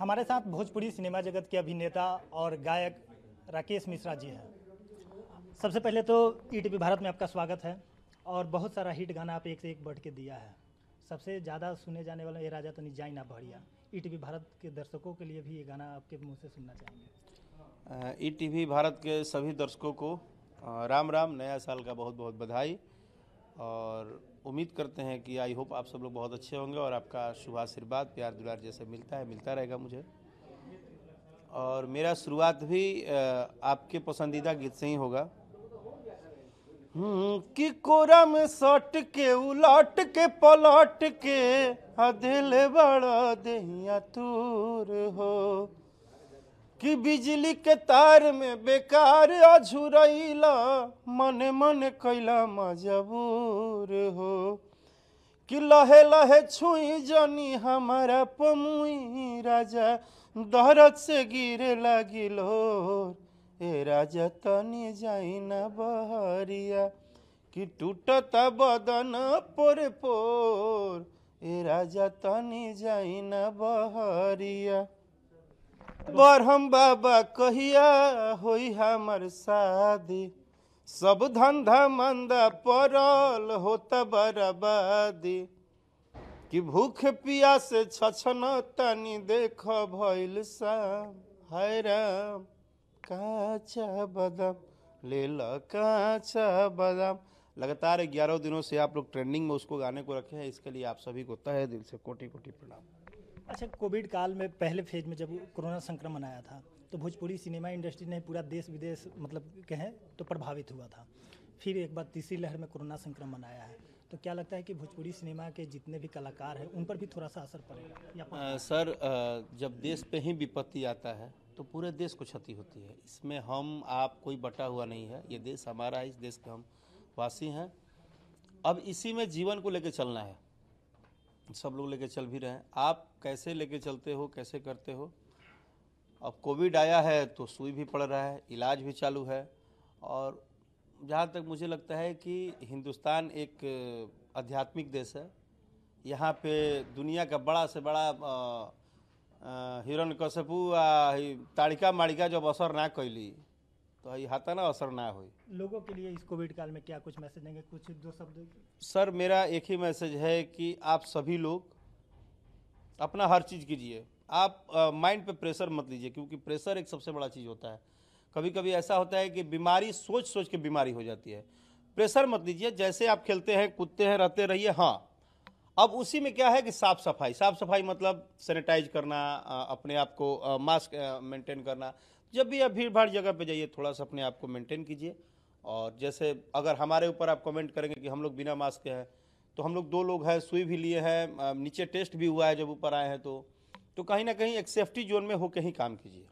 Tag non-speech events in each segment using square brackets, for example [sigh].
हमारे साथ भोजपुरी सिनेमा जगत के अभिनेता और गायक राकेश मिश्रा जी हैं सबसे पहले तो ई e टी भारत में आपका स्वागत है और बहुत सारा हिट गाना आप एक से एक बढ़ के दिया है सबसे ज़्यादा सुने जाने वाला ये राजा तो निजाई ना भरिया ई टी भारत के दर्शकों के लिए भी ये गाना आपके मुँह से सुनना चाहेंगे ई टी e भारत के सभी दर्शकों को राम राम नया साल का बहुत बहुत बधाई और उम्मीद करते हैं कि आई होप आप सब लोग बहुत अच्छे होंगे और आपका शुभ आशीर्वाद प्यार दुलार जैसे मिलता है मिलता रहेगा मुझे और मेरा शुरुआत भी आपके पसंदीदा गीत से ही होगा हम्म, कि कोरम सट के उलट के पलट के हदिल बड़ा दहिया तूर हो कि बिजली के तार में बेकार अझुरैला मन मन कैला मजबूर हो कि लहे लहे छुई जनी हमारा पमुई राजा दरद से गिर लागिल हो ए राजा तनी जाई ना बहरिया कि टूटता बदन पोर पोर ए राजा तनी जाई ना बहरिया बरहम बाबा कहिया होई हमर शादी सब धंधा मंदा परल होता बर्बादी कि भूख पिया से छछन तनी देख भइल सा हाय राम काचा बदम ले ल काचा बदम लगातार ग्यारह दिनों से आप लोग ट्रेंडिंग में उसको गाने को रखे हैं इसके लिए आप सभी को तहे दिल से कोटि कोटि प्रणाम अच्छा कोविड काल में पहले फेज में जब कोरोना संक्रमण आया था तो भोजपुरी सिनेमा इंडस्ट्री ने पूरा देश विदेश मतलब कहें तो प्रभावित हुआ था फिर एक बार तीसरी लहर में कोरोना संक्रमण आया है तो क्या लगता है कि भोजपुरी सिनेमा के जितने भी कलाकार हैं उन पर भी थोड़ा सा असर पड़ेगा सर आ, जब देश पे ही विपत्ति आता है तो पूरे देश को क्षति होती है इसमें हम आप कोई बटा हुआ नहीं है ये देश हमारा है इस देश के हम वासी हैं अब इसी में जीवन को लेकर चलना है सब लोग लेके चल भी रहे हैं आप कैसे लेके चलते हो कैसे करते हो अब कोविड आया है तो सुई भी पड़ रहा है इलाज भी चालू है और जहाँ तक मुझे लगता है कि हिंदुस्तान एक आध्यात्मिक देश है यहाँ पे दुनिया का बड़ा से बड़ा हिरण कश्यपू ताड़िका माड़िका जब असर ना कैली तो ये हाथा ना असर ना हो लोगों के लिए इस कोविड काल में क्या कुछ मैसेज देंगे कुछ दो शब्द सर मेरा एक ही मैसेज है कि आप सभी लोग अपना हर चीज़ कीजिए आप माइंड पे प्रेशर मत लीजिए क्योंकि प्रेशर एक सबसे बड़ा चीज़ होता है कभी कभी ऐसा होता है कि बीमारी सोच सोच के बीमारी हो जाती है प्रेशर मत लीजिए जैसे आप खेलते हैं कूदते हैं रहते रहिए हाँ अब उसी में क्या है कि साफ सफाई साफ सफाई मतलब सैनिटाइज करना अपने आप को मास्क मेंटेन करना जब भी आप भीड़ भाड़ जगह पे जाइए थोड़ा सा अपने आप को मेंटेन कीजिए और जैसे अगर हमारे ऊपर आप कमेंट करेंगे कि हम लोग बिना मास्क के हैं तो हम लोग दो लोग हैं सुई भी लिए हैं नीचे टेस्ट भी हुआ है जब ऊपर आए हैं तो तो कहीं ना कहीं एक सेफ्टी जोन में होकर ही काम कीजिए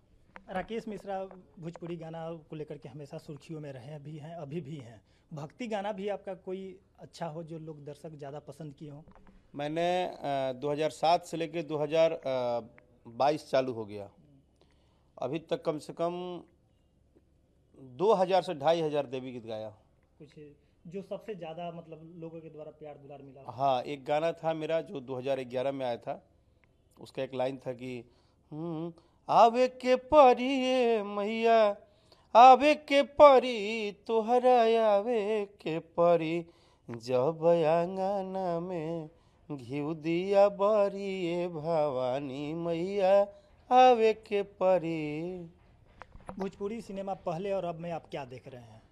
राकेश मिश्रा भोजपुरी गाना को लेकर के हमेशा सुर्खियों में रहे भी हैं अभी भी हैं भक्ति गाना भी आपका कोई अच्छा हो जो लोग दर्शक ज़्यादा पसंद किए हों मैंने आ, 2007 से लेकर 2022 चालू हो गया अभी तक कम से कम दो हज़ार से ढाई हज़ार देवी गीत गाया कुछ जो सबसे ज़्यादा मतलब लोगों के द्वारा प्यार दुलार मिला हाँ एक गाना था मेरा जो 2011 में आया था उसका एक लाइन था कि हम्म, आवे के ये मैया आवे के परी तो आवे के परी जब आंगना में घिउ दिया बरिए भवानी मैया आवे के परी भोजपुरी सिनेमा पहले और अब में आप क्या देख रहे हैं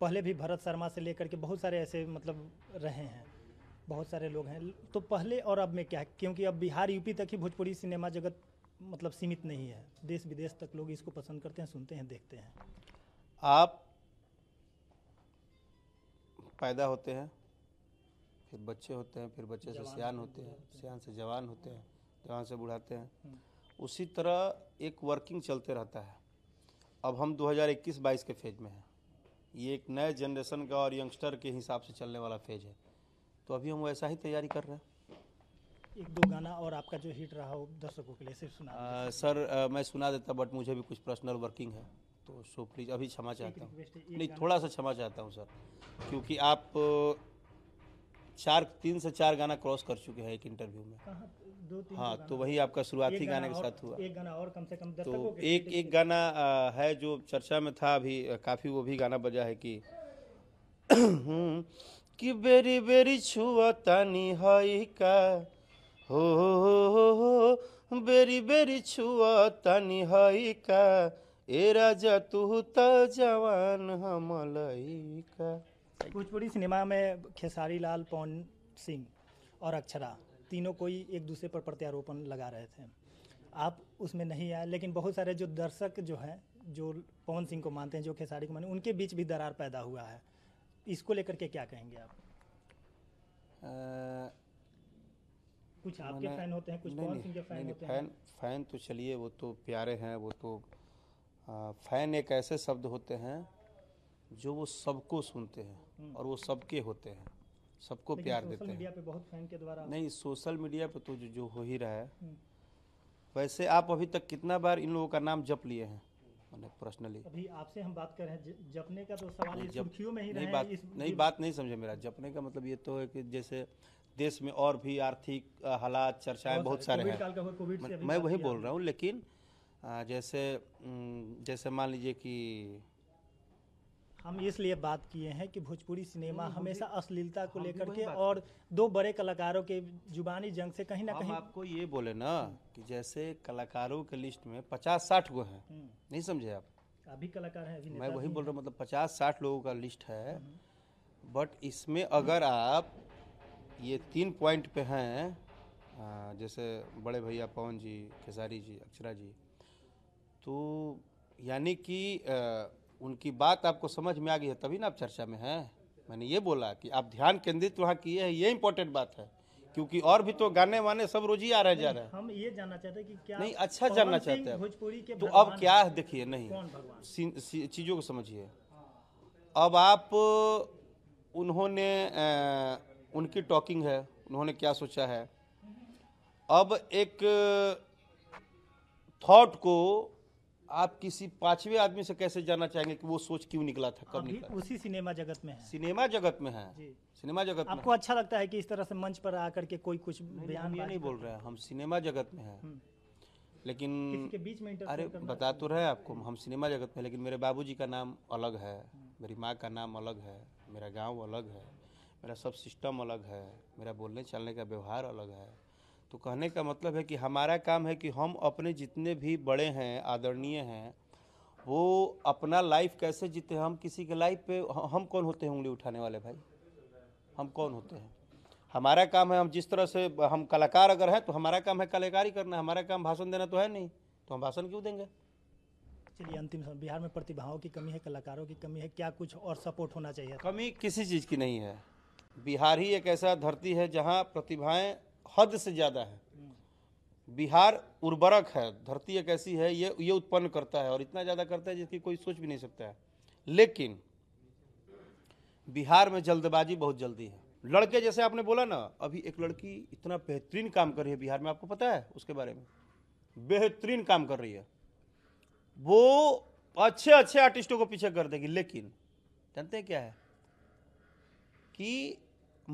पहले भी भरत शर्मा से लेकर के बहुत सारे ऐसे मतलब रहे हैं बहुत सारे लोग हैं तो पहले और अब में क्या है क्योंकि अब बिहार यूपी तक ही भोजपुरी सिनेमा जगत मतलब सीमित नहीं है देश विदेश तक लोग इसको पसंद करते हैं सुनते हैं देखते हैं आप पैदा होते हैं फिर बच्चे होते हैं फिर बच्चे से सियान होते हैं सियान से जवान होते हैं जवान से बुढ़ाते हैं हम्म। उसी तरह एक वर्किंग चलते रहता है अब हम 2021-22 के फेज में हैं ये एक नए जनरेशन का और यंगस्टर के हिसाब से चलने वाला फेज है तो अभी हम वैसा ही तैयारी कर रहे हैं एक दो गाना और आपका जो हिट रहा हो दर्शकों के लिए सिर्फ सुना आ, सर आ, मैं सुना देता बट मुझे भी कुछ पर्सनल वर्किंग है तो सो प्लीज़ अभी क्षमा चाहता हूँ नहीं थोड़ा सा क्षमा चाहता हूँ सर क्योंकि आप चार तीन से चार गाना क्रॉस कर चुके हैं एक इंटरव्यू में हाँ तो वही आपका शुरुआती गाने के साथ हुआ एक गाना और कम से कम तो एक एक गाना है जो चर्चा में था अभी काफ़ी वो भी गाना बजा है कि [clears throat] कि बेरी बेरी छुआता तानी हई का हो बेरी बेरी छुआता तानी हई का ए राजा तू तो जवान हमलई का भोजपुरी सिनेमा में खेसारी लाल पवन सिंह और अक्षरा तीनों कोई एक दूसरे पर प्रत्यारोपण लगा रहे थे आप उसमें नहीं आए लेकिन बहुत सारे जो दर्शक जो हैं जो पवन सिंह को मानते हैं जो खेसारी को मानते हैं उनके बीच भी दरार पैदा हुआ है इसको लेकर के क्या कहेंगे आप आ, कुछ आपके फैन होते हैं कुछ पवन सिंह के फैन होते फैन, हैं फैन तो चलिए वो तो प्यारे हैं वो तो आ, फैन एक ऐसे शब्द होते हैं जो वो सबको सुनते हैं हम्म। और वो सबके होते हैं सबको प्यार देते हैं पे बहुत फैन के द्वारा नहीं सोशल मीडिया पे तो जो, जो हो ही रहा है हम्म। वैसे आप अभी तक कितना बार इन लोगों का नाम जप लिए हैं मैंने पर्सनली अभी आपसे हम बात कर रहे हैं जपने का तो सवाल नहीं, जप, में ही नहीं बात नहीं बात नहीं समझे मेरा जपने का मतलब ये तो है कि जैसे देश में और भी आर्थिक हालात चर्चाएं बहुत सारे हैं मैं वही बोल रहा हूँ लेकिन जैसे जैसे मान लीजिए कि हम इसलिए बात किए हैं कि भोजपुरी सिनेमा हमेशा अश्लीलता को लेकर के और दो बड़े कलाकारों के जुबानी जंग से कहीं ना कहीं आपको ये बोले ना कि जैसे कलाकारों के लिस्ट में पचास साठ गो हैं हम्म। नहीं समझे आप अभी कलाकार हैं मैं वही बोल रहा हूँ मतलब पचास साठ लोगों का लिस्ट है हम्म। बट इसमें अगर आप ये तीन पॉइंट पे हैं जैसे बड़े भैया पवन जी खेसारी जी अक्षरा जी तो यानी कि उनकी बात आपको समझ में आ गई है तभी ना आप चर्चा में हैं मैंने ये बोला कि आप ध्यान केंद्रित वहाँ किए हैं ये इंपॉर्टेंट बात है क्योंकि और भी तो गाने वाने सब रोज ही आ रहे जा रहे हैं हम ये जानना चाहते हैं कि क्या नहीं अच्छा जानना चाहते हैं तो अब क्या देखिए नहीं चीज़ों को समझिए अब आप उन्होंने उनकी टॉकिंग है उन्होंने क्या सोचा है अब एक थॉट को आप किसी पांचवे आदमी से कैसे जानना चाहेंगे कि वो सोच क्यों निकला था कब निकला उसी सिनेमा जगत में है सिनेमा जगत में है जी। सिनेमा जगत आपको में अच्छा लगता है कि इस तरह से मंच पर आकर के कोई कुछ बयान नहीं, नहीं बोल रहे हैं हम सिनेमा जगत में है हम्म। लेकिन बीच में अरे बता तो रहे आपको हम सिनेमा जगत में लेकिन मेरे बाबू का नाम अलग है मेरी माँ का नाम अलग है मेरा गाँव अलग है मेरा सब सिस्टम अलग है मेरा बोलने चलने का व्यवहार अलग है तो कहने का मतलब है कि हमारा काम है कि हम अपने जितने भी बड़े हैं आदरणीय हैं वो अपना लाइफ कैसे जीते हम किसी के लाइफ पे हम कौन होते हैं उंगली उठाने वाले भाई हम कौन होते हैं हमारा काम है हम जिस तरह से हम कलाकार अगर हैं तो हमारा काम है कलाकारी करना हमारा काम भाषण देना तो है नहीं तो हम भाषण क्यों देंगे चलिए अंतिम बिहार में प्रतिभाओं की कमी है कलाकारों की कमी है क्या कुछ और सपोर्ट होना चाहिए कमी किसी चीज़ की नहीं है बिहार ही एक ऐसा धरती है जहाँ प्रतिभाएं हद से ज़्यादा है बिहार उर्वरक है धरती एक ऐसी है ये ये उत्पन्न करता है और इतना ज़्यादा करता है जिसकी कोई सोच भी नहीं सकता है लेकिन बिहार में जल्दबाजी बहुत जल्दी है लड़के जैसे आपने बोला ना अभी एक लड़की इतना बेहतरीन काम कर रही है बिहार में आपको पता है उसके बारे में बेहतरीन काम कर रही है वो अच्छे अच्छे आर्टिस्टों को पीछे कर देगी लेकिन जानते हैं क्या है कि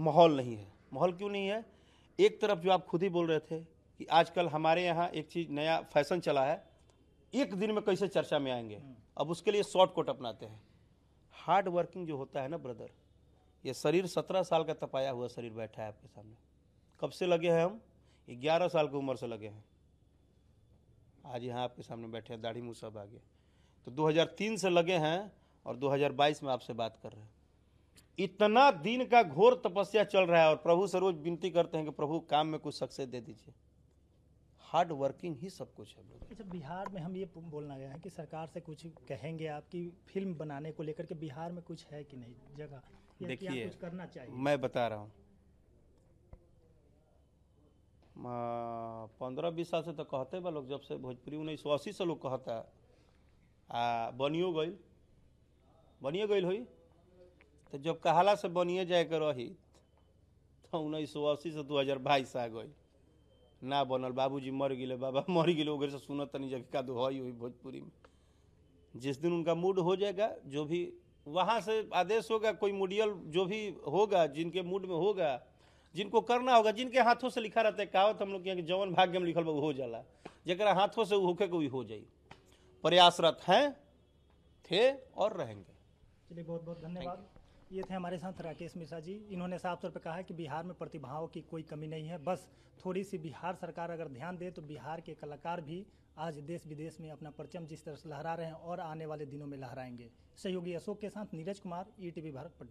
माहौल नहीं है माहौल क्यों नहीं है एक तरफ जो आप खुद ही बोल रहे थे कि आजकल हमारे यहाँ एक चीज़ नया फैशन चला है एक दिन में कैसे चर्चा में आएंगे हम्म। अब उसके लिए शॉर्ट अपनाते हैं हार्ड वर्किंग जो होता है ना ब्रदर ये शरीर सत्रह साल का तपाया हुआ शरीर बैठा है आपके सामने कब से लगे हैं हम ग्यारह साल की उम्र से लगे हैं आज यहाँ आपके सामने बैठे हैं दाढ़ी मुँह सब आ गया तो 2003 से लगे हैं और 2022 में आपसे बात कर रहे हैं इतना दिन का घोर तपस्या चल रहा है और प्रभु से रोज विनती करते हैं कि प्रभु काम में कुछ सक्सेस दे दीजिए हार्ड वर्किंग ही सब कुछ है अच्छा बिहार में हम ये बोलना गया है कि सरकार से कुछ कहेंगे आपकी फिल्म बनाने को लेकर के बिहार में कुछ है कि नहीं जगह देखिए कुछ करना चाहिए मैं बता रहा हूँ पंद्रह बीस साल से तो कहते बा लोग जब से भोजपुरी उन्नीस सौ अस्सी से लोग कहता आ बनियो गई बनिए गई हुई तो जब कहाला से बनिए जाए के रही तो उन्नीस सौ अस्सी से दू हज़ार बाईस आ गई ना बनल बाबूजी मर गए बाबा [laughs] मर गए वगैरह से सुन तनी जब का दुहाई हुई भोजपुरी में जिस दिन उनका मूड हो जाएगा जो भी वहाँ से आदेश होगा कोई मुडियल जो भी होगा जिनके मूड में होगा जिनको करना होगा जिनके हाथों से लिखा रहता है कहावत हम लोग यहाँ जवन भाग्य में लिखल हो जाला जरा हाथों से होके के हो जाए प्रयासरत हैं थे और रहेंगे चलिए बहुत बहुत धन्यवाद ये थे हमारे साथ राकेश मिश्रा जी इन्होंने साफ तौर पर कहा कि बिहार में प्रतिभाओं की कोई कमी नहीं है बस थोड़ी सी बिहार सरकार अगर ध्यान दे तो बिहार के कलाकार भी आज देश विदेश में अपना परचम जिस तरह से लहरा रहे हैं और आने वाले दिनों में लहराएंगे सहयोगी अशोक के साथ Neeraj Kumar E e T Patna